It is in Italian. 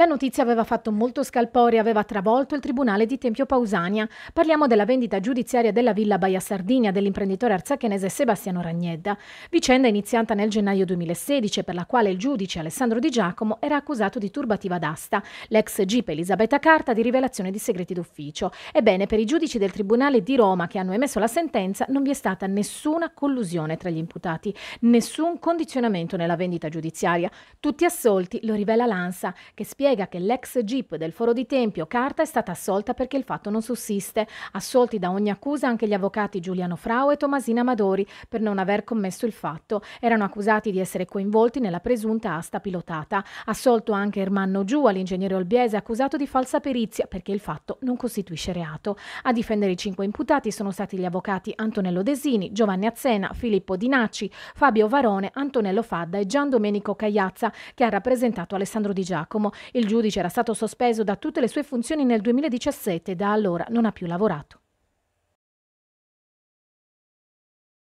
La notizia aveva fatto molto scalpore e aveva travolto il tribunale di Tempio Pausania. Parliamo della vendita giudiziaria della villa Baia Sardinia dell'imprenditore arzachenese Sebastiano Ragnedda, vicenda iniziata nel gennaio 2016 per la quale il giudice Alessandro Di Giacomo era accusato di turbativa d'asta, l'ex GIP Elisabetta Carta di rivelazione di segreti d'ufficio. Ebbene, per i giudici del Tribunale di Roma che hanno emesso la sentenza non vi è stata nessuna collusione tra gli imputati, nessun condizionamento nella vendita giudiziaria. Tutti assolti, lo rivela l'ANSA, che spiega spiega che l'ex jeep del foro di Tempio Carta è stata assolta perché il fatto non sussiste. Assolti da ogni accusa anche gli avvocati Giuliano Frau e Tomasina Amadori per non aver commesso il fatto. Erano accusati di essere coinvolti nella presunta asta pilotata. Assolto anche Ermanno Giù, l'ingegnere Olbiese, accusato di falsa perizia perché il fatto non costituisce reato. A difendere i cinque imputati sono stati gli avvocati Antonello Desini, Giovanni Azzena, Filippo Dinacci, Fabio Varone, Antonello Fadda e Gian Domenico Cagliazza, che ha rappresentato Alessandro Di Giacomo. Il giudice era stato sospeso da tutte le sue funzioni nel 2017 e da allora non ha più lavorato.